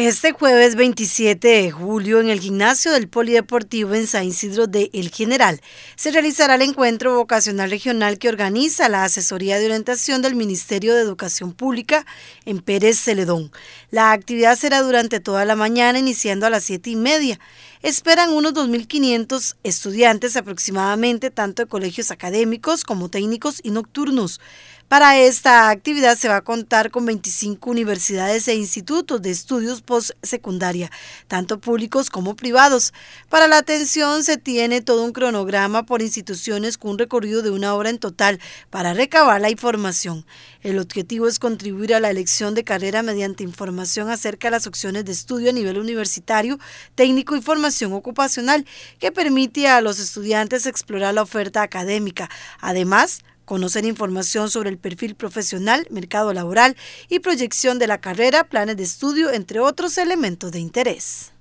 Este jueves 27 de julio, en el gimnasio del Polideportivo en San Isidro de El General, se realizará el encuentro vocacional regional que organiza la Asesoría de Orientación del Ministerio de Educación Pública en Pérez Celedón. La actividad será durante toda la mañana, iniciando a las 7 y media. Esperan unos 2.500 estudiantes aproximadamente, tanto de colegios académicos como técnicos y nocturnos. Para esta actividad se va a contar con 25 universidades e institutos de estudios postsecundaria, tanto públicos como privados. Para la atención se tiene todo un cronograma por instituciones con un recorrido de una hora en total para recabar la información. El objetivo es contribuir a la elección de carrera mediante información acerca de las opciones de estudio a nivel universitario, técnico y formación ocupacional que permite a los estudiantes explorar la oferta académica. Además, conocer información sobre el perfil profesional, mercado laboral y proyección de la carrera, planes de estudio, entre otros elementos de interés.